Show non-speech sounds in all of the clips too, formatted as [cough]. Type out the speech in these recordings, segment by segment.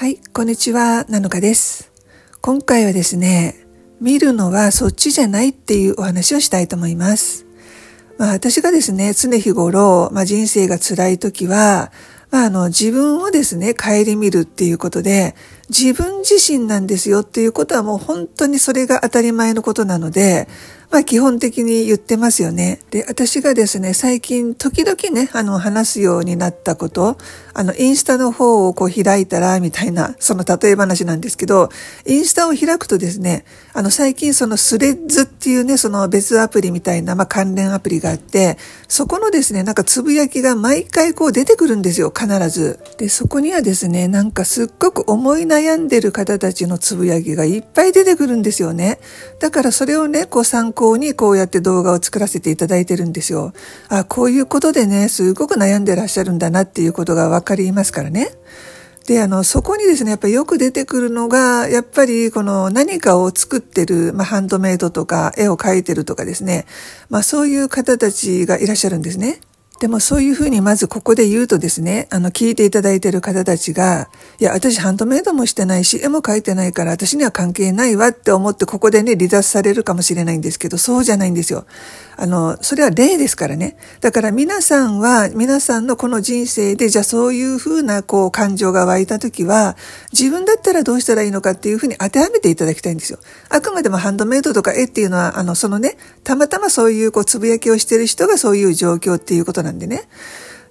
はい、こんにちは、なのかです。今回はですね、見るのはそっちじゃないっていうお話をしたいと思います。まあ私がですね、常日頃、まあ人生が辛い時は、まああの自分をですね、顧みるっていうことで、自分自身なんですよっていうことはもう本当にそれが当たり前のことなので、まあ基本的に言ってますよね。で、私がですね、最近時々ね、あの話すようになったこと、あのインスタの方をこう開いたら、みたいな、その例え話なんですけど、インスタを開くとですね、あの最近そのスレッズっていうね、その別アプリみたいな、まあ関連アプリがあって、そこのですね、なんかつぶやきが毎回こう出てくるんですよ、必ず。で、そこにはですね、なんかすっごく思い悩んでる方たちのつぶやきがいっぱい出てくるんですよね。だからそれをね、こう参考向にこうやって動画を作らせていただいてるんですよ。あ、こういうことでね、すごく悩んでらっしゃるんだなっていうことがわかりますからね。で、あの、そこにですね、やっぱりよく出てくるのが、やっぱりこの何かを作ってる、まあ、ハンドメイドとか、絵を描いてるとかですね、まあ、そういう方たちがいらっしゃるんですね。でもそういうふうにまずここで言うとですね、あの聞いていただいている方たちが、いや、私ハンドメイドもしてないし、絵も描いてないから私には関係ないわって思ってここでね、離脱されるかもしれないんですけど、そうじゃないんですよ。あの、それは例ですからね。だから皆さんは、皆さんのこの人生で、じゃあそういうふうなこう感情が湧いた時は、自分だったらどうしたらいいのかっていうふうに当てはめていただきたいんですよ。あくまでもハンドメイドとか絵っていうのは、あの、そのね、たまたまそういうこうつぶやきをしてる人がそういう状況っていうことなんなんでね。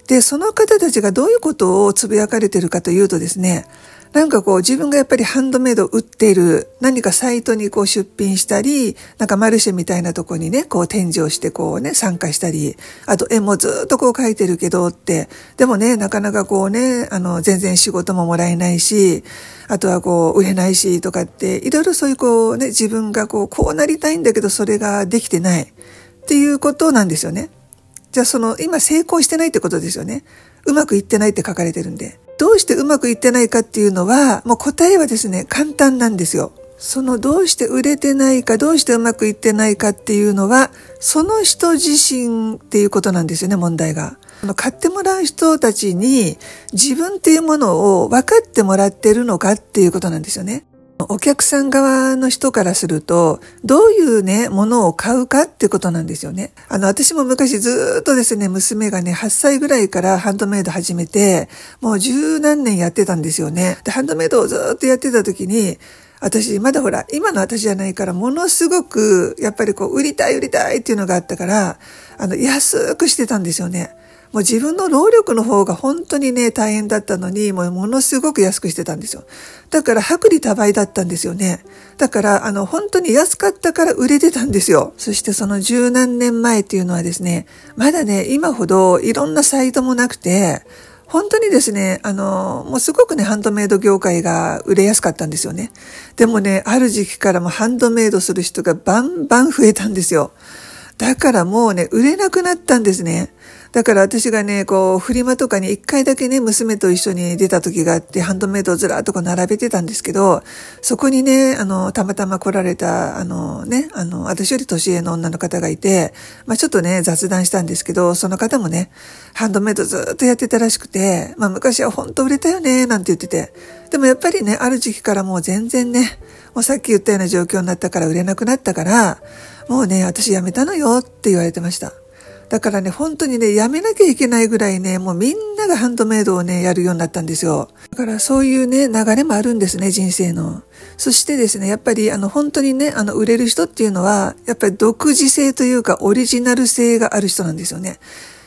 で、その方たちがどういうことをつぶやかれてるかというとですね、なんかこう自分がやっぱりハンドメイド売っている何かサイトにこう出品したり、なんかマルシェみたいなとこにね、こう展示をしてこうね、参加したり、あと絵もずっとこう描いてるけどって、でもね、なかなかこうね、あの全然仕事ももらえないし、あとはこう売れないしとかって、いろいろそういうこうね、自分がこう、こうなりたいんだけどそれができてないっていうことなんですよね。じゃあその、今成功してないってことですよね。うまくいってないって書かれてるんで。どうしてうまくいってないかっていうのは、もう答えはですね、簡単なんですよ。そのどうして売れてないか、どうしてうまくいってないかっていうのは、その人自身っていうことなんですよね、問題が。買ってもらう人たちに自分っていうものを分かってもらってるのかっていうことなんですよね。お客さん側の人からすると、どういうね、ものを買うかっていうことなんですよね。あの、私も昔ずっとですね、娘がね、8歳ぐらいからハンドメイド始めて、もう十何年やってたんですよね。で、ハンドメイドをずっとやってた時に、私、まだほら、今の私じゃないから、ものすごく、やっぱりこう、売りたい売りたいっていうのがあったから、あの、安くしてたんですよね。もう自分の労力の方が本当にね、大変だったのに、もうものすごく安くしてたんですよ。だから、薄利多売だったんですよね。だから、あの、本当に安かったから売れてたんですよ。そしてその十何年前っていうのはですね、まだね、今ほどいろんなサイトもなくて、本当にですね、あの、もうすごくね、ハンドメイド業界が売れやすかったんですよね。でもね、ある時期からもハンドメイドする人がバンバン増えたんですよ。だからもうね、売れなくなったんですね。だから私がね、こう、フリマとかに一回だけね、娘と一緒に出た時があって、ハンドメイドをずらっとこう並べてたんですけど、そこにね、あの、たまたま来られた、あのね、あの、私より年上の女の方がいて、まあちょっとね、雑談したんですけど、その方もね、ハンドメイドずっとやってたらしくて、まあ昔は本当売れたよね、なんて言ってて。でもやっぱりね、ある時期からもう全然ね、もうさっき言ったような状況になったから売れなくなったから、もうね、私辞めたのよって言われてました。だからね、本当にね、やめなきゃいけないぐらいね、もうみんながハンドメイドをね、やるようになったんですよ。だからそういうね、流れもあるんですね、人生の。そしてですね、やっぱりあの本当にね、あの売れる人っていうのは、やっぱり独自性というかオリジナル性がある人なんですよね。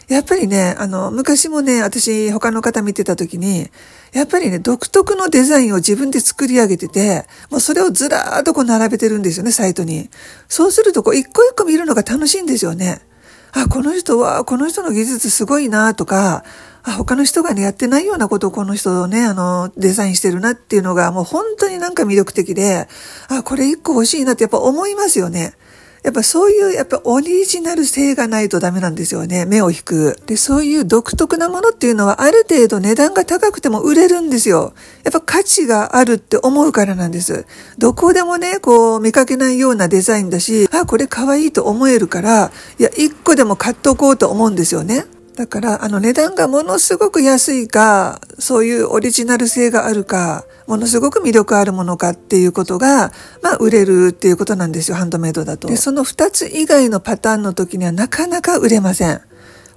やっぱりね、あの、昔もね、私他の方見てた時に、やっぱりね、独特のデザインを自分で作り上げてて、もうそれをずらーっとこう並べてるんですよね、サイトに。そうするとこう、一個一個見るのが楽しいんですよね。あ、この人は、この人の技術すごいなとか、あ、他の人がね、やってないようなことをこの人をね、あの、デザインしてるなっていうのがもう本当になんか魅力的で、あ、これ一個欲しいなってやっぱ思いますよね。やっぱそういう、やっぱオリジナル性がないとダメなんですよね。目を引く。で、そういう独特なものっていうのはある程度値段が高くても売れるんですよ。やっぱ価値があるって思うからなんです。どこでもね、こう見かけないようなデザインだし、あ、これ可愛いと思えるから、いや、一個でも買っとこうと思うんですよね。だから、あの値段がものすごく安いか、そういうオリジナル性があるか、ものすごく魅力あるものかっていうことが、まあ売れるっていうことなんですよ、ハンドメイドだと。で、その2つ以外のパターンの時にはなかなか売れません。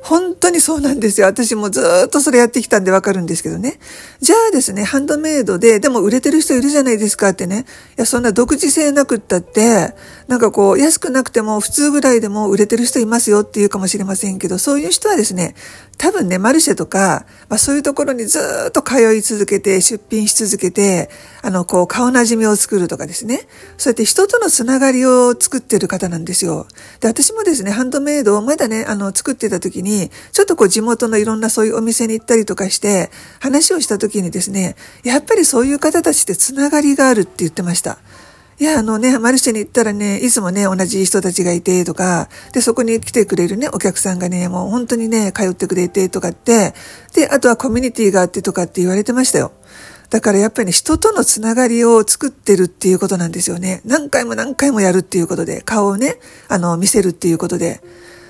本当にそうなんですよ。私もずっとそれやってきたんでわかるんですけどね。じゃあですね、ハンドメイドで、でも売れてる人いるじゃないですかってね。いや、そんな独自性なくったって、なんかこう、安くなくても普通ぐらいでも売れてる人いますよっていうかもしれませんけど、そういう人はですね、多分ね、マルシェとか、まあそういうところにずっと通い続けて、出品し続けて、あの、こう、顔なじみを作るとかですね。そうやって人とのつながりを作ってる方なんですよ。で、私もですね、ハンドメイドをまだね、あの、作ってた時に、ちょっとこう、地元のいろんなそういうお店に行ったりとかして、話をした時にですね、やっぱりそういう方たちってつながりがあるって言ってました。いや、あのね、マルシェに行ったらね、いつもね、同じ人たちがいて、とか、で、そこに来てくれるね、お客さんがね、もう本当にね、通ってくれて、とかって、で、あとはコミュニティがあってとかって言われてましたよ。だからやっぱり人とのつながりを作ってるっていうことなんですよね。何回も何回もやるっていうことで、顔をね、あの、見せるっていうことで。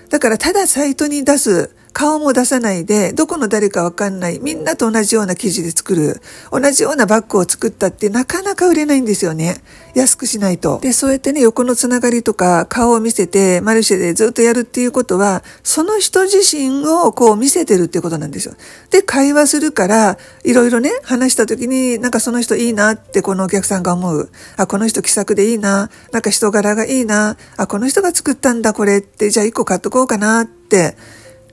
だからただサイトに出す顔も出さないで、どこの誰かわかんない、みんなと同じような生地で作る、同じようなバッグを作ったってなかなか売れないんですよね。安くしないと。で、そうやってね、横のつながりとか顔を見せて、マルシェでずっとやるっていうことは、その人自身をこう見せてるっていうことなんですよ。で、会話するから、いろいろね、話した時に、なんかその人いいなってこのお客さんが思う。あ、この人気さくでいいな。なんか人柄がいいな。あ、この人が作ったんだこれって、じゃあ一個買っとこうかなって。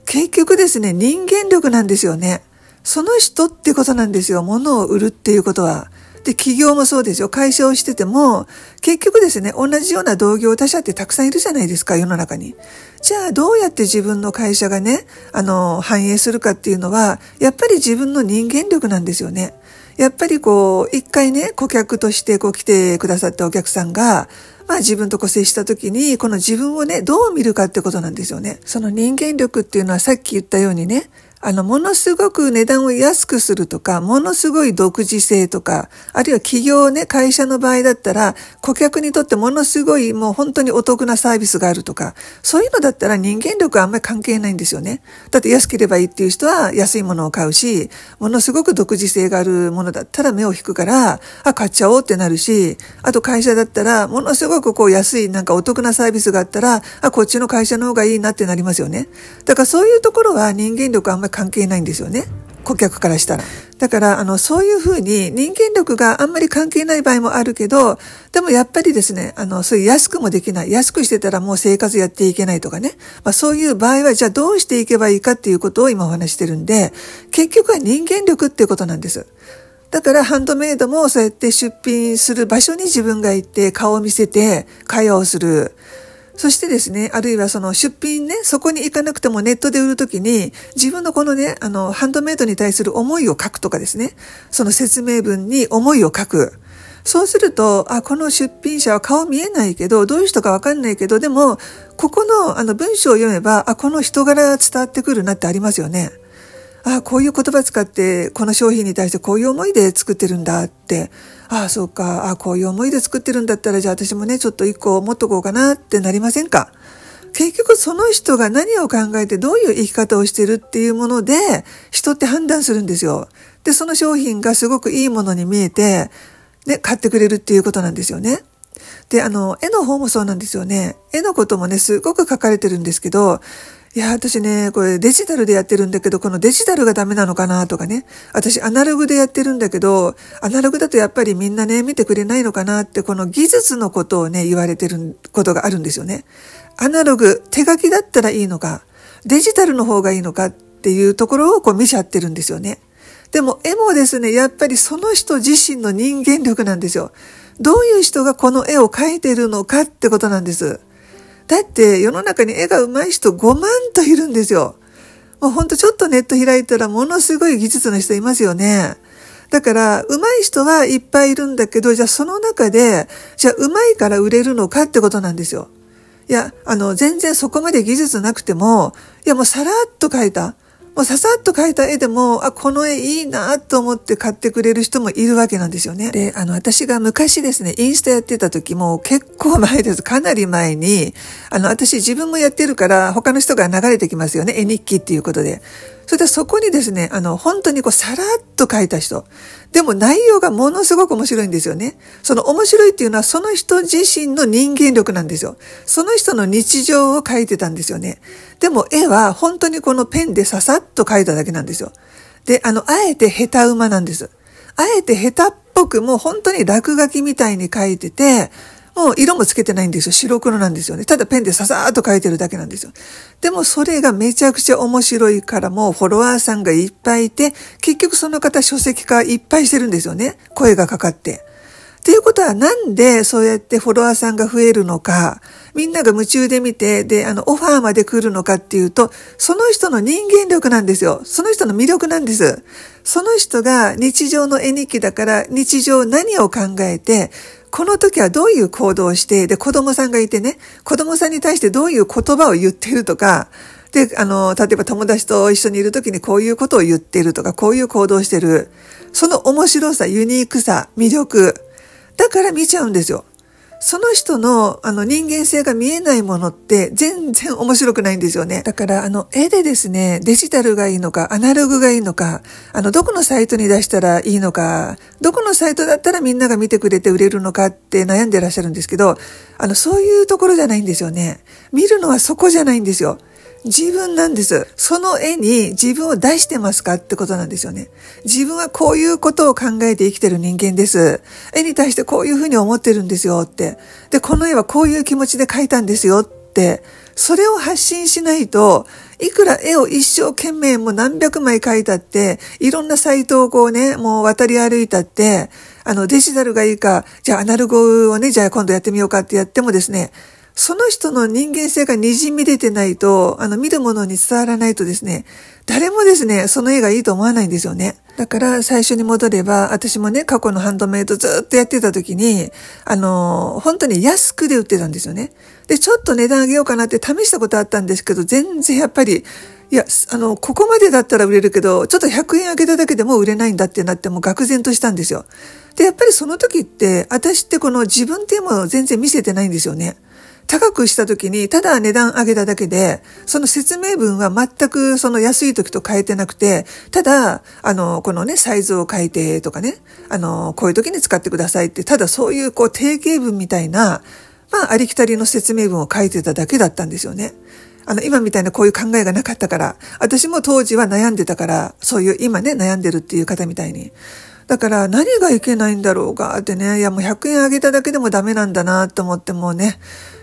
結局ですね、人間力なんですよね。その人ってことなんですよ。物を売るっていうことは。で、企業もそうですよ。会社をしてても、結局ですね、同じような同業他社ってたくさんいるじゃないですか、世の中に。じゃあ、どうやって自分の会社がね、あの、反映するかっていうのは、やっぱり自分の人間力なんですよね。やっぱりこう、一回ね、顧客としてこう来てくださったお客さんが、まあ自分と個性した時に、この自分をね、どう見るかってことなんですよね。その人間力っていうのはさっき言ったようにね、あの、ものすごく値段を安くするとか、ものすごい独自性とか、あるいは企業ね、会社の場合だったら、顧客にとってものすごいもう本当にお得なサービスがあるとか、そういうのだったら人間力はあんまり関係ないんですよね。だって安ければいいっていう人は安いものを買うし、ものすごく独自性があるものだったら目を引くから、あ、買っちゃおうってなるし、あと会社だったら、ものすごくこう安いなんかお得なサービスがあったら、あ、こっちの会社の方がいいなってなりますよね。だからそういうところは人間力あんまり関係ないんですよね。顧客からしたら。だから、あの、そういうふうに人間力があんまり関係ない場合もあるけど、でもやっぱりですね、あの、そういう安くもできない。安くしてたらもう生活やっていけないとかね。まあそういう場合は、じゃあどうしていけばいいかっていうことを今お話してるんで、結局は人間力っていうことなんです。だからハンドメイドもそうやって出品する場所に自分が行って顔を見せて会話をする。そしてですね、あるいはその出品ね、そこに行かなくてもネットで売るときに、自分のこのね、あの、ハンドメイドに対する思いを書くとかですね、その説明文に思いを書く。そうすると、あ、この出品者は顔見えないけど、どういう人かわかんないけど、でも、ここのあの文章を読めば、あ、この人柄が伝わってくるなってありますよね。ああ、こういう言葉使って、この商品に対してこういう思いで作ってるんだって、ああ、そうか、ああ、こういう思いで作ってるんだったら、じゃあ私もね、ちょっと一個持っとこうかなってなりませんか結局その人が何を考えてどういう生き方をしてるっていうもので、人って判断するんですよ。で、その商品がすごくいいものに見えて、ね、買ってくれるっていうことなんですよね。で、あの、絵の方もそうなんですよね。絵のこともね、すごく書かれてるんですけど、いや、私ね、これデジタルでやってるんだけど、このデジタルがダメなのかなとかね。私アナログでやってるんだけど、アナログだとやっぱりみんなね、見てくれないのかなって、この技術のことをね、言われてることがあるんですよね。アナログ、手書きだったらいいのか、デジタルの方がいいのかっていうところをこう見ちゃってるんですよね。でも絵もですね、やっぱりその人自身の人間力なんですよ。どういう人がこの絵を描いてるのかってことなんです。だって世の中に絵が上手い人5万といるんですよ。もうほんとちょっとネット開いたらものすごい技術の人いますよね。だから、上手い人はいっぱいいるんだけど、じゃあその中で、じゃあ上手いから売れるのかってことなんですよ。いや、あの、全然そこまで技術なくても、いやもうさらっと書いた。もうささっと描いた絵でも、あ、この絵いいなと思って買ってくれる人もいるわけなんですよね。で、あの、私が昔ですね、インスタやってた時も結構前です。かなり前に、あの、私自分もやってるから、他の人が流れてきますよね。絵日記っていうことで。それでそこにですね、あの、本当にこう、さらっと書いた人。でも内容がものすごく面白いんですよね。その面白いっていうのはその人自身の人間力なんですよ。その人の日常を書いてたんですよね。でも絵は本当にこのペンでささっと書いただけなんですよ。で、あの、あえて下手馬なんです。あえて下手っぽくもう本当に落書きみたいに書いてて、もう色もつけてないんですよ。白黒なんですよね。ただペンでささーっと書いてるだけなんですよ。でもそれがめちゃくちゃ面白いからもうフォロワーさんがいっぱいいて、結局その方書籍化いっぱいしてるんですよね。声がかかって。っていうことはなんでそうやってフォロワーさんが増えるのか、みんなが夢中で見て、で、あの、オファーまで来るのかっていうと、その人の人間力なんですよ。その人の魅力なんです。その人が日常の絵日記だから、日常何を考えて、この時はどういう行動をして、で、子供さんがいてね、子供さんに対してどういう言葉を言ってるとか、で、あの、例えば友達と一緒にいる時にこういうことを言ってるとか、こういう行動してる。その面白さ、ユニークさ、魅力。だから見ちゃうんですよ。その人のあの人間性が見えないものって全然面白くないんですよね。だからあの絵でですね、デジタルがいいのか、アナログがいいのか、あのどこのサイトに出したらいいのか、どこのサイトだったらみんなが見てくれて売れるのかって悩んでらっしゃるんですけど、あのそういうところじゃないんですよね。見るのはそこじゃないんですよ。自分なんです。その絵に自分を出してますかってことなんですよね。自分はこういうことを考えて生きてる人間です。絵に対してこういうふうに思ってるんですよって。で、この絵はこういう気持ちで描いたんですよって。それを発信しないと、いくら絵を一生懸命もう何百枚描いたって、いろんなサイトをこうね、もう渡り歩いたって、あの、デジタルがいいか、じゃあアナログをね、じゃあ今度やってみようかってやってもですね、その人の人間性が滲み出てないと、あの、見るものに伝わらないとですね、誰もですね、その絵がいいと思わないんですよね。だから最初に戻れば、私もね、過去のハンドメイドずっとやってた時に、あのー、本当に安くで売ってたんですよね。で、ちょっと値段上げようかなって試したことあったんですけど、全然やっぱり、いや、あの、ここまでだったら売れるけど、ちょっと100円上げただけでも売れないんだってなってもう愕然としたんですよ。で、やっぱりその時って、私ってこの自分っていうものを全然見せてないんですよね。高くした時に、ただ値段上げただけで、その説明文は全くその安い時と変えてなくて、ただ、あの、このね、サイズを変えてとかね、あの、こういう時に使ってくださいって、ただそういうこう定型文みたいな、まあ、ありきたりの説明文を書いてただけだったんですよね。あの、今みたいなこういう考えがなかったから、私も当時は悩んでたから、そういう今ね、悩んでるっていう方みたいに。だから何がいけないんだろうかってね、いやもう100円あげただけでもダメなんだなと思ってもうね、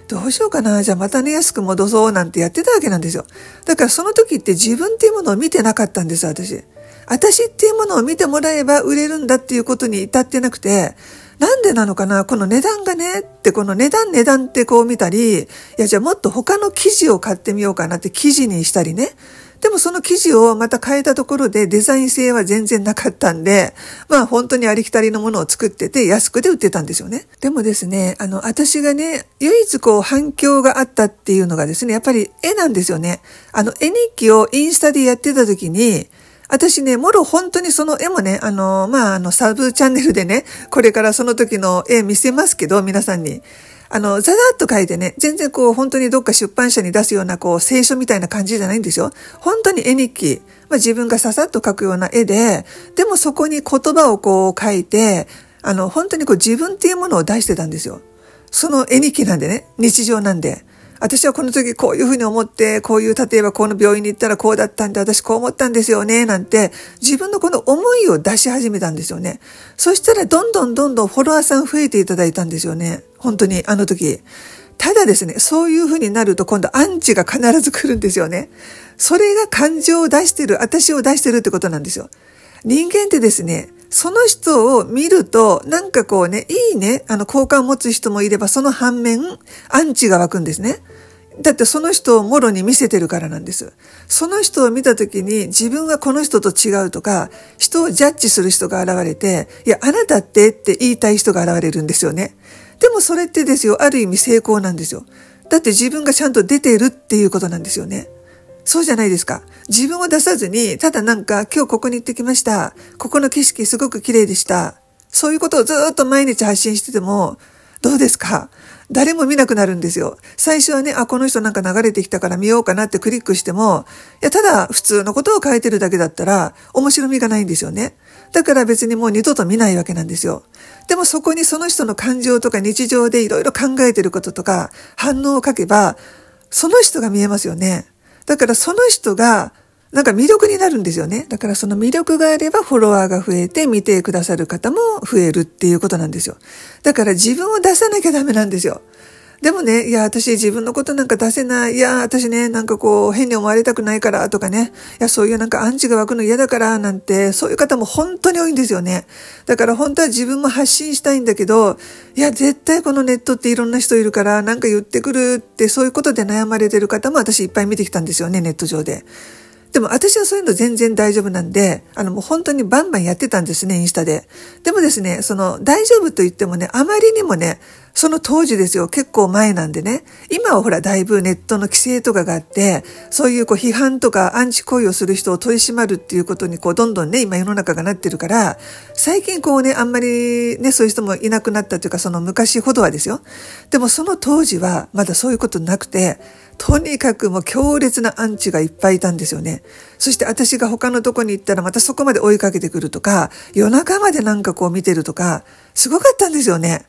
どうしようかな、じゃあまたね、安く戻そうなんてやってたわけなんですよ。だからその時って自分っていうものを見てなかったんです、私。私っていうものを見てもらえば売れるんだっていうことに至ってなくて、なんでなのかなこの値段がねって、この値段値段ってこう見たり、いやじゃあもっと他の記事を買ってみようかなって記事にしたりね。でもその生地をまた変えたところでデザイン性は全然なかったんで、まあ本当にありきたりのものを作ってて安くで売ってたんですよね。でもですね、あの、私がね、唯一こう反響があったっていうのがですね、やっぱり絵なんですよね。あの、絵日記をインスタでやってた時に、私ね、もろ本当にその絵もね、あの、まあ、あの、サブチャンネルでね、これからその時の絵見せますけど、皆さんに。あの、ザザっと書いてね、全然こう、本当にどっか出版社に出すような、こう、聖書みたいな感じじゃないんですよ。本当に絵日記。まあ、自分がささっと書くような絵で、でもそこに言葉をこう書いて、あの、本当にこう自分っていうものを出してたんですよ。その絵日記なんでね、日常なんで。私はこの時こういうふうに思って、こういう、例えばこの病院に行ったらこうだったんで、私こう思ったんですよね、なんて、自分のこの思いを出し始めたんですよね。そしたら、どんどんどんどんフォロワーさん増えていただいたんですよね。本当に、あの時。ただですね、そういうふうになると今度アンチが必ず来るんですよね。それが感情を出してる、私を出してるってことなんですよ。人間ってですね、その人を見ると、なんかこうね、いいね、あの、好感を持つ人もいれば、その反面、アンチが湧くんですね。だってその人をもろに見せてるからなんです。その人を見た時に自分はこの人と違うとか、人をジャッジする人が現れて、いや、あなたってって言いたい人が現れるんですよね。でもそれってですよ、ある意味成功なんですよ。だって自分がちゃんと出てるっていうことなんですよね。そうじゃないですか。自分を出さずに、ただなんか今日ここに行ってきました。ここの景色すごく綺麗でした。そういうことをずっと毎日発信してても、どうですか誰も見なくなるんですよ。最初はね、あ、この人なんか流れてきたから見ようかなってクリックしても、いや、ただ普通のことを書いてるだけだったら、面白みがないんですよね。だから別にもう二度と見ないわけなんですよ。でもそこにその人の感情とか日常でいろいろ考えてることとか、反応を書けば、その人が見えますよね。だからその人が、なんか魅力になるんですよね。だからその魅力があればフォロワーが増えて見てくださる方も増えるっていうことなんですよ。だから自分を出さなきゃダメなんですよ。でもね、いや、私自分のことなんか出せない。いや、私ね、なんかこう、変に思われたくないから、とかね。いや、そういうなんかアンチが湧くの嫌だから、なんて、そういう方も本当に多いんですよね。だから本当は自分も発信したいんだけど、いや、絶対このネットっていろんな人いるから、なんか言ってくるって、そういうことで悩まれてる方も私いっぱい見てきたんですよね、ネット上で。でも私はそういうの全然大丈夫なんで、あのもう本当にバンバンやってたんですね、インスタで。でもですね、その大丈夫と言ってもね、あまりにもね、その当時ですよ、結構前なんでね、今はほらだいぶネットの規制とかがあって、そういうこう批判とかアンチ行為をする人を取り締まるっていうことにこうどんどんね、今世の中がなってるから、最近こうね、あんまりね、そういう人もいなくなったというか、その昔ほどはですよ。でもその当時はまだそういうことなくて、とにかくもう強烈なアンチがいっぱいいたんですよね。そして私が他のとこに行ったらまたそこまで追いかけてくるとか、夜中までなんかこう見てるとか、すごかったんですよね。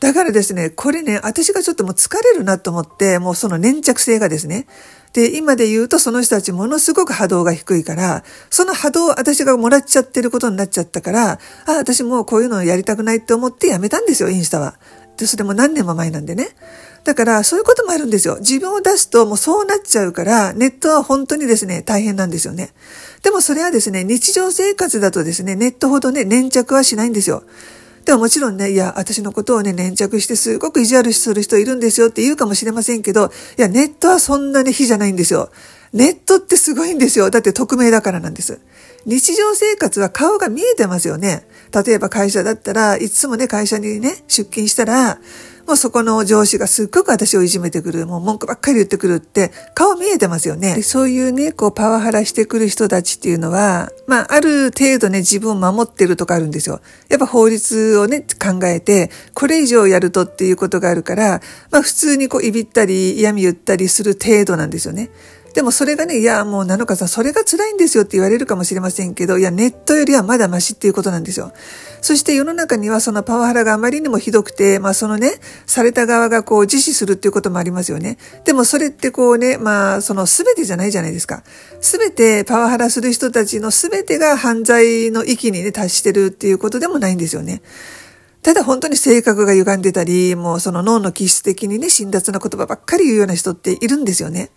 だからですね、これね、私がちょっともう疲れるなと思って、もうその粘着性がですね。で、今で言うとその人たちものすごく波動が低いから、その波動を私がもらっちゃってることになっちゃったから、あ、私もうこういうのをやりたくないって思ってやめたんですよ、インスタは。で、それも何年も前なんでね。だから、そういうこともあるんですよ。自分を出すともうそうなっちゃうから、ネットは本当にですね、大変なんですよね。でもそれはですね、日常生活だとですね、ネットほどね、粘着はしないんですよ。でももちろんね、いや、私のことをね、粘着してすごく意地悪する人いるんですよって言うかもしれませんけど、いや、ネットはそんなに非じゃないんですよ。ネットってすごいんですよ。だって匿名だからなんです。日常生活は顔が見えてますよね。例えば会社だったらいつもね、会社にね、出勤したら、もうそこの上司がすっごく私をいじめてくる、もう文句ばっかり言ってくるって、顔見えてますよね。そういうね、こうパワハラしてくる人たちっていうのは、まあある程度ね、自分を守ってるとかあるんですよ。やっぱ法律をね、考えて、これ以上やるとっていうことがあるから、まあ普通にこういびったり嫌味言ったりする程度なんですよね。でもそれがね、いや、もうなのかさん、それが辛いんですよって言われるかもしれませんけど、いや、ネットよりはまだマシっていうことなんですよ。そして世の中にはそのパワハラがあまりにもひどくて、まあそのね、された側がこう自死するっていうこともありますよね。でもそれってこうね、まあその全てじゃないじゃないですか。全てパワハラする人たちの全てが犯罪の域にね、達してるっていうことでもないんですよね。ただ本当に性格が歪んでたり、もうその脳の気質的にね、辛辣な言葉ばっかり言うような人っているんですよね。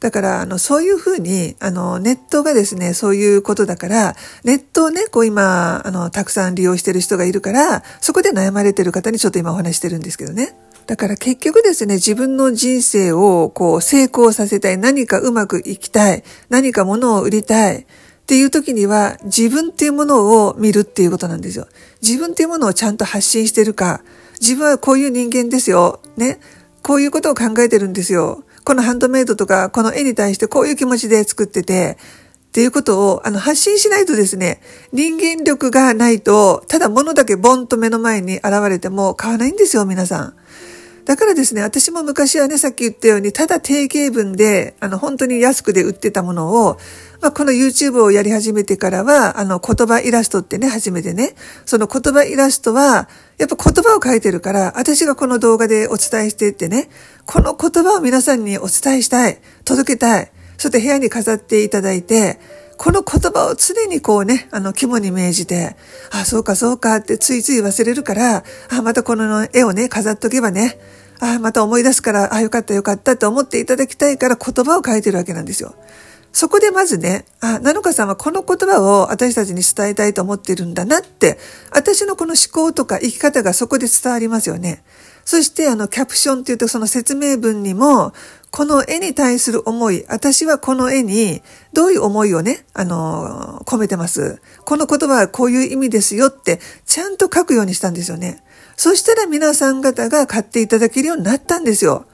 だから、あの、そういうふうに、あの、ネットがですね、そういうことだから、ネットをね、こう今、あの、たくさん利用してる人がいるから、そこで悩まれてる方にちょっと今お話してるんですけどね。だから結局ですね、自分の人生をこう成功させたい、何かうまくいきたい、何か物を売りたいっていう時には自分っていうものを見るっていうことなんですよ。自分っていうものをちゃんと発信してるか、自分はこういう人間ですよ。ね。こういうことを考えてるんですよ。このハンドメイドとか、この絵に対してこういう気持ちで作ってて、っていうことを、あの、発信しないとですね、人間力がないと、ただ物だけボンと目の前に現れても買わないんですよ、皆さん。だからですね、私も昔はね、さっき言ったように、ただ定型文で、あの、本当に安くで売ってたものを、まあ、この YouTube をやり始めてからは、あの、言葉イラストってね、初めてね、その言葉イラストは、やっぱ言葉を書いてるから、私がこの動画でお伝えしてってね、この言葉を皆さんにお伝えしたい、届けたい、そして部屋に飾っていただいて、この言葉を常にこうね、あの、肝に銘じて、あ、そうかそうかってついつい忘れるから、あ、またこの絵をね、飾っとけばね、あ、また思い出すから、あ、よかったよかったって思っていただきたいから言葉を書いてるわけなんですよ。そこでまずね、あ、なのかさんはこの言葉を私たちに伝えたいと思ってるんだなって、私のこの思考とか生き方がそこで伝わりますよね。そしてあのキャプションっていうとその説明文にも、この絵に対する思い、私はこの絵にどういう思いをね、あのー、込めてます。この言葉はこういう意味ですよって、ちゃんと書くようにしたんですよね。そしたら皆さん方が買っていただけるようになったんですよ。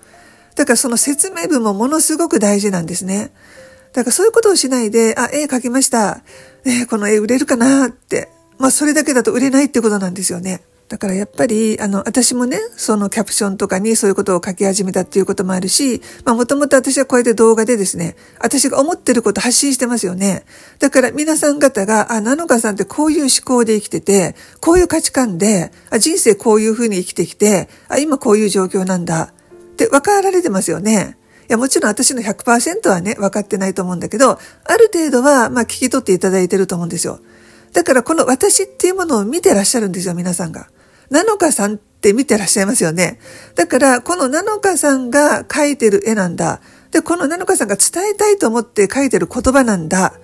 だからその説明文もものすごく大事なんですね。だからそういうことをしないで、あ、絵描きました。えー、この絵売れるかなって。まあそれだけだと売れないってことなんですよね。だからやっぱり、あの、私もね、そのキャプションとかにそういうことを書き始めたっていうこともあるし、まあもともと私はこうやって動画でですね、私が思ってること発信してますよね。だから皆さん方が、あ、なのかさんってこういう思考で生きてて、こういう価値観で、あ人生こういうふうに生きてきて、あ、今こういう状況なんだって分かられてますよね。いや、もちろん私の100%はね、分かってないと思うんだけど、ある程度は、まあ、聞き取っていただいてると思うんですよ。だから、この私っていうものを見てらっしゃるんですよ、皆さんが。なのかさんって見てらっしゃいますよね。だから、このなのかさんが描いてる絵なんだ。で、このなのかさんが伝えたいと思って描いてる言葉なんだ。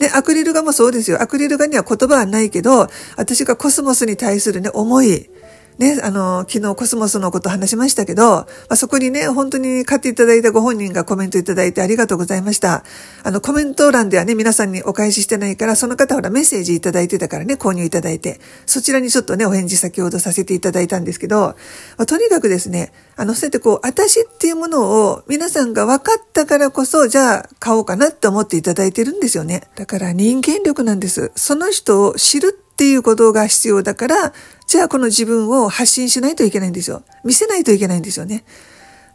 で、アクリル画もそうですよ。アクリル画には言葉はないけど、私がコスモスに対するね、思い。ね、あの、昨日コスモスのこと話しましたけど、まあ、そこにね、本当に買っていただいたご本人がコメントいただいてありがとうございました。あの、コメント欄ではね、皆さんにお返ししてないから、その方ほらメッセージいただいてたからね、購入いただいて、そちらにちょっとね、お返事先ほどさせていただいたんですけど、まあ、とにかくですね、あの、そうやってこう、私っていうものを皆さんが分かったからこそ、じゃあ買おうかなって思っていただいてるんですよね。だから人間力なんです。その人を知るっていうことが必要だから、じゃあこの自分を発信しないといけないんですよ。見せないといけないんですよね。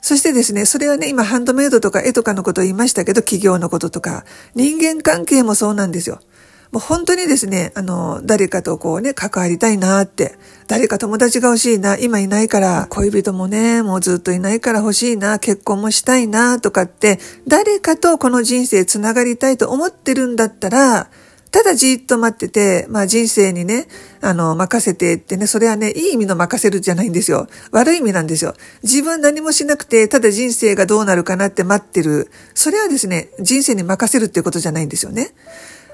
そしてですね、それはね、今ハンドメイドとか絵とかのことを言いましたけど、企業のこととか、人間関係もそうなんですよ。もう本当にですね、あの、誰かとこうね、関わりたいなって、誰か友達が欲しいな、今いないから、恋人もね、もうずっといないから欲しいな、結婚もしたいな、とかって、誰かとこの人生つながりたいと思ってるんだったら、ただじっと待ってて、まあ人生にね、あの、任せてってね、それはね、いい意味の任せるじゃないんですよ。悪い意味なんですよ。自分何もしなくて、ただ人生がどうなるかなって待ってる。それはですね、人生に任せるっていうことじゃないんですよね。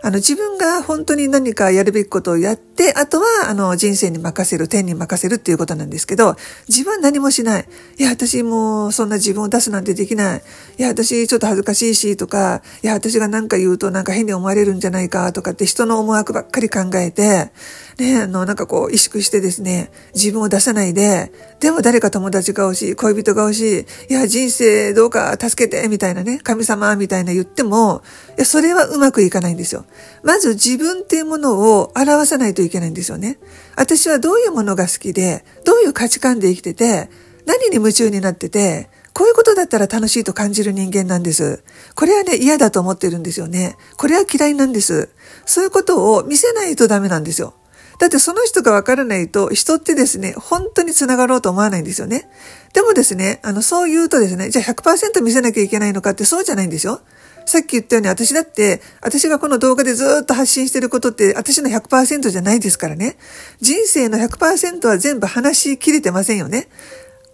あの、自分が本当に何かやるべきことをやって、あとは、あの、人生に任せる、天に任せるっていうことなんですけど、自分は何もしない。いや、私もう、そんな自分を出すなんてできない。いや、私ちょっと恥ずかしいし、とか、いや、私が何か言うとなんか変に思われるんじゃないか、とかって人の思惑ばっかり考えて、ね、あの、なんかこう、萎縮してですね、自分を出さないで、でも誰か友達が欲しい、恋人が欲しい、いや、人生どうか助けて、みたいなね、神様、みたいな言っても、いや、それはうまくいかないんですよ。まず自分っていうものを表さないといけないんですよね。私はどういうものが好きで、どういう価値観で生きてて、何に夢中になってて、こういうことだったら楽しいと感じる人間なんです。これはね、嫌だと思ってるんですよね。これは嫌いなんです。そういうことを見せないとダメなんですよ。だってその人がわからないと、人ってですね、本当に繋がろうと思わないんですよね。でもですね、あの、そう言うとですね、じゃあ100%見せなきゃいけないのかってそうじゃないんですよ。さっき言ったように私だって、私がこの動画でずっと発信してることって私の100%じゃないですからね。人生の100%は全部話しきれてませんよね。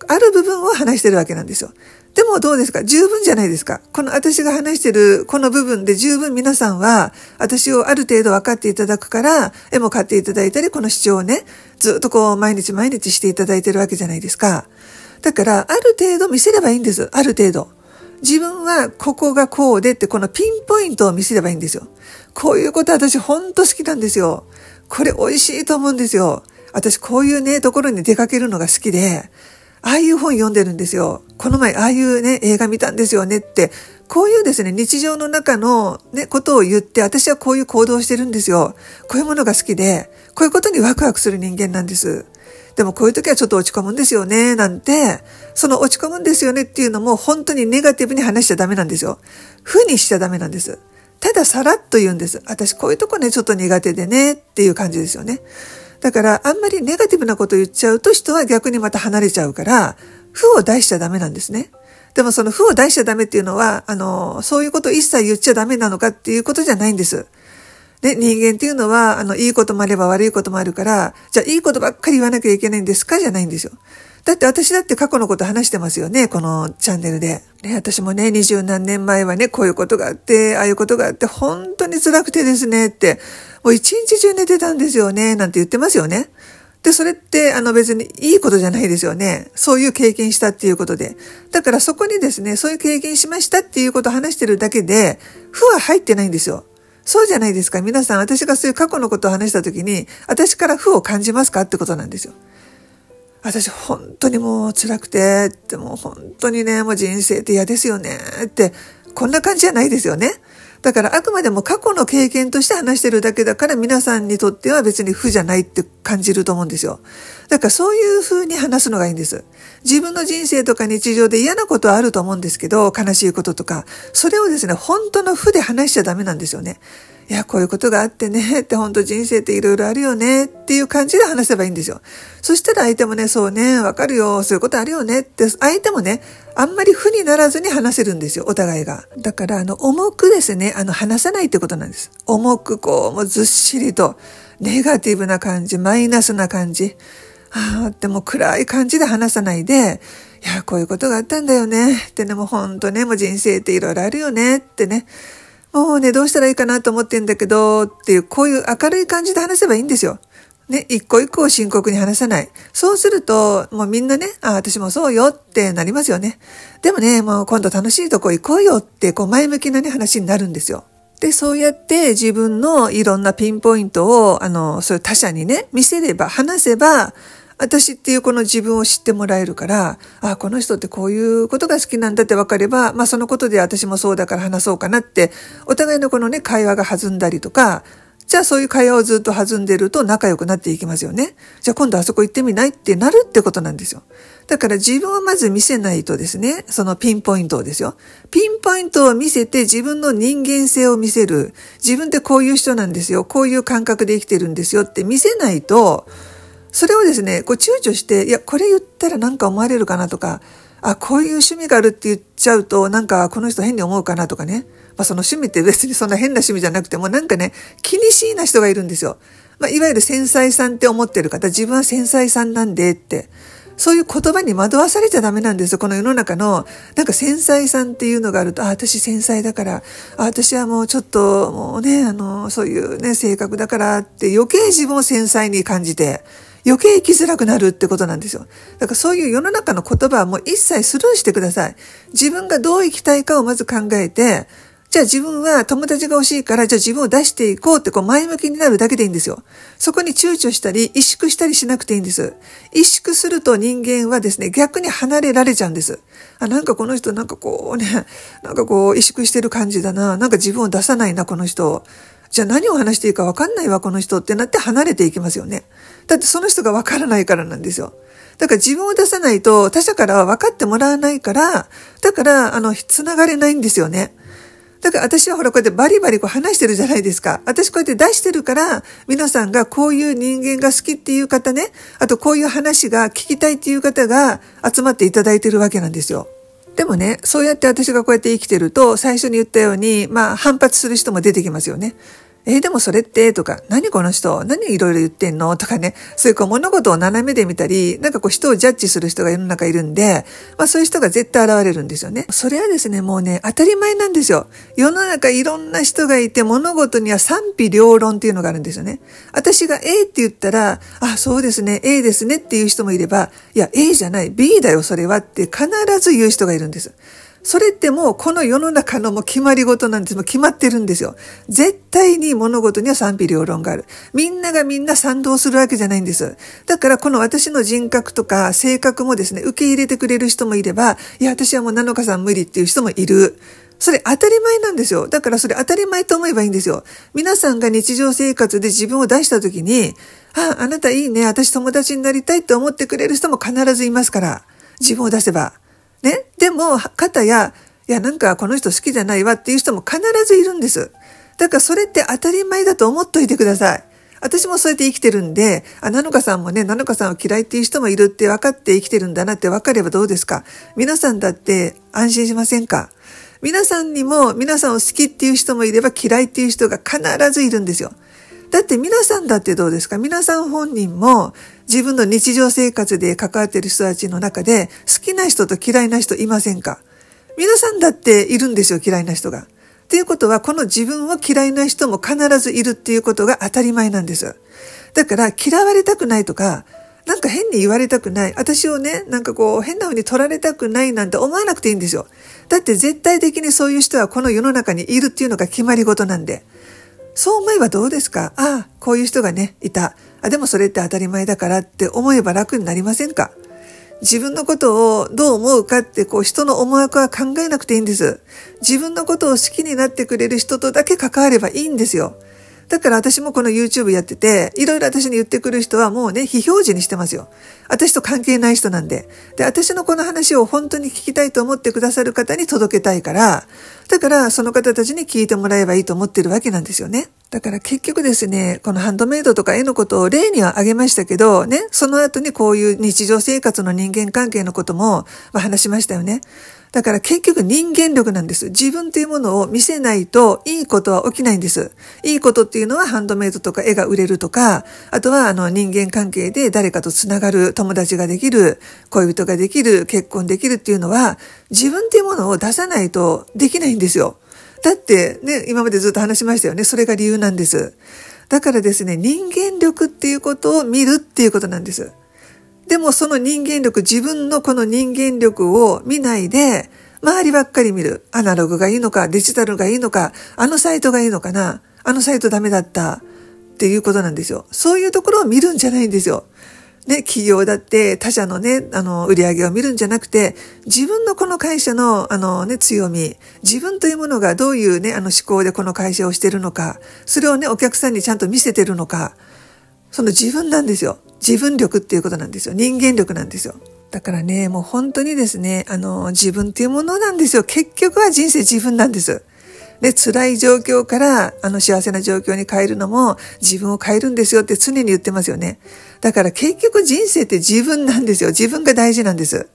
ある部分を話してるわけなんですよ。でもどうですか十分じゃないですかこの私が話してるこの部分で十分皆さんは私をある程度分かっていただくから絵も買っていただいたりこの視聴をねずっとこう毎日毎日していただいてるわけじゃないですか。だからある程度見せればいいんです。ある程度。自分はここがこうでって、このピンポイントを見せればいいんですよ。こういうこと私ほんと好きなんですよ。これ美味しいと思うんですよ。私こういうね、ところに出かけるのが好きで、ああいう本読んでるんですよ。この前ああいうね、映画見たんですよねって、こういうですね、日常の中のね、ことを言って、私はこういう行動してるんですよ。こういうものが好きで、こういうことにワクワクする人間なんです。でもこういう時はちょっと落ち込むんですよね、なんて、その落ち込むんですよねっていうのも本当にネガティブに話しちゃダメなんですよ。負にしちゃダメなんです。たださらっと言うんです。私こういうとこね、ちょっと苦手でねっていう感じですよね。だからあんまりネガティブなこと言っちゃうと人は逆にまた離れちゃうから、負を出しちゃダメなんですね。でもその負を出しちゃダメっていうのは、あの、そういうこと一切言っちゃダメなのかっていうことじゃないんです。で、人間っていうのは、あの、いいこともあれば悪いこともあるから、じゃあいいことばっかり言わなきゃいけないんですかじゃないんですよ。だって私だって過去のこと話してますよね、このチャンネルで。ね、私もね、二十何年前はね、こういうことがあって、ああいうことがあって、本当に辛くてですね、って、もう一日中寝てたんですよね、なんて言ってますよね。で、それって、あの別にいいことじゃないですよね。そういう経験したっていうことで。だからそこにですね、そういう経験しましたっていうことを話してるだけで、負は入ってないんですよ。そうじゃないですか。皆さん、私がそういう過去のことを話した時に、私から負を感じますかってことなんですよ。私、本当にもう辛くて、でも本当にね、もう人生って嫌ですよね、って、こんな感じじゃないですよね。だからあくまでも過去の経験として話してるだけだから皆さんにとっては別に負じゃないって感じると思うんですよ。だからそういう風に話すのがいいんです。自分の人生とか日常で嫌なことはあると思うんですけど、悲しいこととか、それをですね、本当の負で話しちゃダメなんですよね。いや、こういうことがあってね、ってほんと人生っていろいろあるよね、っていう感じで話せばいいんですよ。そしたら相手もね、そうね、わかるよ、そういうことあるよねって、相手もね、あんまり負にならずに話せるんですよ、お互いが。だから、あの、重くですね、あの、話さないってことなんです。重く、こう、もうずっしりと、ネガティブな感じ、マイナスな感じ。ああ、ってもう暗い感じで話さないで、いや、こういうことがあったんだよね。ってね、もうほんとね、もう人生っていろいろあるよね。ってね。もうね、どうしたらいいかなと思ってんだけど、っていう、こういう明るい感じで話せばいいんですよ。ね、一個一個を深刻に話さない。そうすると、もうみんなね、あ、私もそうよってなりますよね。でもね、もう今度楽しいとこ行こうよって、こう前向きなね、話になるんですよ。で、そうやって自分のいろんなピンポイントを、あの、そういう他者にね、見せれば、話せば、私っていうこの自分を知ってもらえるから、あ、この人ってこういうことが好きなんだって分かれば、まあそのことで私もそうだから話そうかなって、お互いのこのね、会話が弾んだりとか、じゃあそういう会話をずっと弾んでると仲良くなっていきますよね。じゃあ今度あそこ行ってみないってなるってことなんですよ。だから自分をまず見せないとですね、そのピンポイントをですよ。ピンポイントを見せて自分の人間性を見せる。自分ってこういう人なんですよ。こういう感覚で生きてるんですよって見せないと、それをですね、こう躊躇して、いや、これ言ったらなんか思われるかなとか、あ、こういう趣味があるって言っちゃうと、なんかこの人変に思うかなとかね。まあその趣味って別に [laughs] そんな変な趣味じゃなくても、なんかね、気にしいな人がいるんですよ。まあいわゆる繊細さんって思ってる方、自分は繊細さんなんでって。そういう言葉に惑わされちゃダメなんですよ。この世の中の、なんか繊細さんっていうのがあると、あ、私繊細だから、あ、私はもうちょっと、もうね、あの、そういうね、性格だからって余計自分を繊細に感じて、余計生きづらくなるってことなんですよ。だからそういう世の中の言葉はもう一切スルーしてください。自分がどう生きたいかをまず考えて、じゃあ自分は友達が欲しいから、じゃあ自分を出していこうってこう前向きになるだけでいいんですよ。そこに躊躇したり、萎縮したりしなくていいんです。萎縮すると人間はですね、逆に離れられちゃうんです。あ、なんかこの人なんかこうね、なんかこう萎縮してる感じだな。なんか自分を出さないな、この人。じゃあ何を話していいかわかんないわ、この人ってなって離れていきますよね。だってその人がわからないからなんですよ。だから自分を出さないと他者からは分かってもらわないから、だから、あの、繋がれないんですよね。だから私はほらこうやってバリバリこう話してるじゃないですか。私こうやって出してるから、皆さんがこういう人間が好きっていう方ね、あとこういう話が聞きたいっていう方が集まっていただいてるわけなんですよ。でもね、そうやって私がこうやって生きてると、最初に言ったように、まあ反発する人も出てきますよね。えー、でもそれって、とか、何この人、何いろいろ言ってんのとかね、そういうこう物事を斜めで見たり、なんかこう人をジャッジする人が世の中いるんで、まあそういう人が絶対現れるんですよね。それはですね、もうね、当たり前なんですよ。世の中いろんな人がいて、物事には賛否両論っていうのがあるんですよね。私が A って言ったら、あ、そうですね、A ですねっていう人もいれば、いや、A じゃない、B だよ、それはって必ず言う人がいるんです。それってもうこの世の中のもう決まり事なんです。もう決まってるんですよ。絶対に物事には賛否両論がある。みんながみんな賛同するわけじゃないんです。だからこの私の人格とか性格もですね、受け入れてくれる人もいれば、いや、私はもう七日さん無理っていう人もいる。それ当たり前なんですよ。だからそれ当たり前と思えばいいんですよ。皆さんが日常生活で自分を出した時に、あ、あなたいいね、私友達になりたいって思ってくれる人も必ずいますから。自分を出せば。ね。でも、方や、いや、なんかこの人好きじゃないわっていう人も必ずいるんです。だからそれって当たり前だと思っといてください。私もそうやって生きてるんで、あ、なのかさんもね、なのかさんを嫌いっていう人もいるって分かって生きてるんだなって分かればどうですか皆さんだって安心しませんか皆さんにも、皆さんを好きっていう人もいれば嫌いっていう人が必ずいるんですよ。だって皆さんだってどうですか皆さん本人も自分の日常生活で関わっている人たちの中で好きな人と嫌いな人いませんか皆さんだっているんですよ、嫌いな人が。っていうことは、この自分を嫌いな人も必ずいるっていうことが当たり前なんです。だから、嫌われたくないとか、なんか変に言われたくない。私をね、なんかこう、変な風に取られたくないなんて思わなくていいんですよ。だって絶対的にそういう人はこの世の中にいるっていうのが決まり事なんで。そう思えばどうですかああ、こういう人がね、いた。あ、でもそれって当たり前だからって思えば楽になりませんか自分のことをどう思うかってこう人の思惑は考えなくていいんです。自分のことを好きになってくれる人とだけ関わればいいんですよ。だから私もこの YouTube やってて、いろいろ私に言ってくる人はもうね、非表示にしてますよ。私と関係ない人なんで。で、私のこの話を本当に聞きたいと思ってくださる方に届けたいから、だからその方たちに聞いてもらえばいいと思ってるわけなんですよね。だから結局ですね、このハンドメイドとか絵のことを例には挙げましたけど、ね、その後にこういう日常生活の人間関係のことも、話しましたよね。だから結局人間力なんです。自分というものを見せないといいことは起きないんです。いいことっていうのはハンドメイドとか絵が売れるとか、あとはあの人間関係で誰かとつながる、友達ができる、恋人ができる、結婚できるっていうのは自分っていうものを出さないとできないんですよ。だってね、今までずっと話しましたよね。それが理由なんです。だからですね、人間力っていうことを見るっていうことなんです。でもその人間力、自分のこの人間力を見ないで、周りばっかり見る。アナログがいいのか、デジタルがいいのか、あのサイトがいいのかな、あのサイトダメだった、っていうことなんですよ。そういうところを見るんじゃないんですよ。ね、企業だって他社のね、あの、売り上げを見るんじゃなくて、自分のこの会社の、あのね、強み、自分というものがどういうね、あの思考でこの会社をしてるのか、それをね、お客さんにちゃんと見せてるのか、その自分なんですよ。自分力っていうことなんですよ。人間力なんですよ。だからね、もう本当にですね、あの、自分っていうものなんですよ。結局は人生自分なんです。で、辛い状況から、あの、幸せな状況に変えるのも、自分を変えるんですよって常に言ってますよね。だから結局人生って自分なんですよ。自分が大事なんです。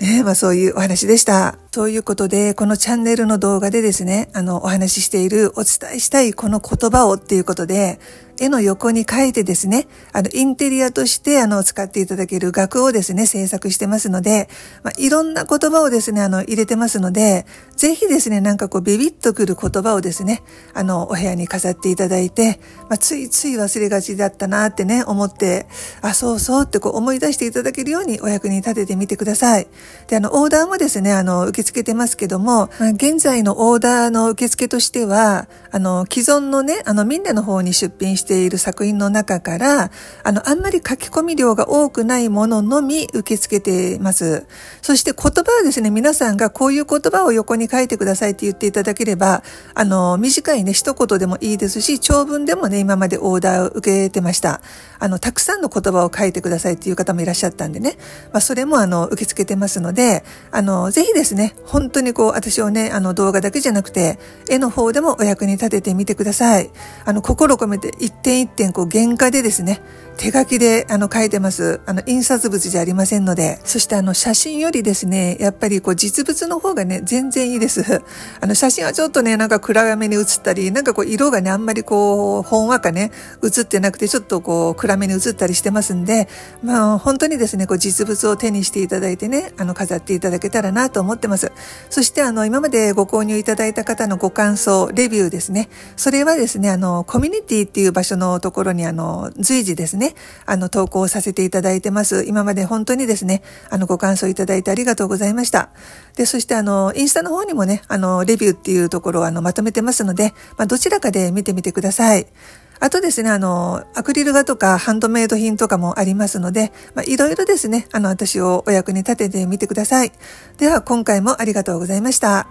ねまあそういうお話でした。ということで、このチャンネルの動画でですね、あの、お話ししている、お伝えしたいこの言葉をっていうことで、絵の横に書いてですね、あの、インテリアとして、あの、使っていただける額をですね、制作してますので、まあ、いろんな言葉をですね、あの、入れてますので、ぜひですね、なんかこう、ビビッとくる言葉をですね、あの、お部屋に飾っていただいて、まあ、ついつい忘れがちだったなってね、思って、あ、そうそうってこう、思い出していただけるようにお役に立ててみてください。で、あの、オーダーもですね、あの、受けけ付けてますけども、まあ、現在のオーダーの受付としては、あの、既存のね、あの、みんなの方に出品している作品の中から、あの、あんまり書き込み量が多くないもののみ受け付けてます。そして言葉はですね、皆さんがこういう言葉を横に書いてくださいって言っていただければ、あの、短いね、一言でもいいですし、長文でもね、今までオーダーを受けてました。あの、たくさんの言葉を書いてくださいっていう方もいらっしゃったんでね、まあ、それもあの、受け付けてますので、あの、ぜひですね、本当にこう、私をね、あの動画だけじゃなくて、絵の方でもお役に立ててみてください。あの、心込めて一点一点こう、原価でですね、手書きであの書いてます。あの印刷物じゃありませんので。そしてあの写真よりですね、やっぱりこう実物の方がね、全然いいです。[laughs] あの写真はちょっとね、なんか暗めに写ったり、なんかこう色がね、あんまりこう、ほんわかね、写ってなくてちょっとこう暗めに写ったりしてますんで、まあ本当にですね、こう実物を手にしていただいてね、あの飾っていただけたらなと思ってます。そしてあの今までご購入いただいた方のご感想、レビューですね。それはですね、あのコミュニティっていう場所のところにあの随時ですね、ね、あの、投稿させていただいてます。今まで本当にですね、あの、ご感想いただいてありがとうございました。で、そしてあの、インスタの方にもね、あの、レビューっていうところをあの、まとめてますので、まあ、どちらかで見てみてください。あとですね、あの、アクリル画とかハンドメイド品とかもありますので、まあ、いろいろですね、あの、私をお役に立ててみてください。では、今回もありがとうございました。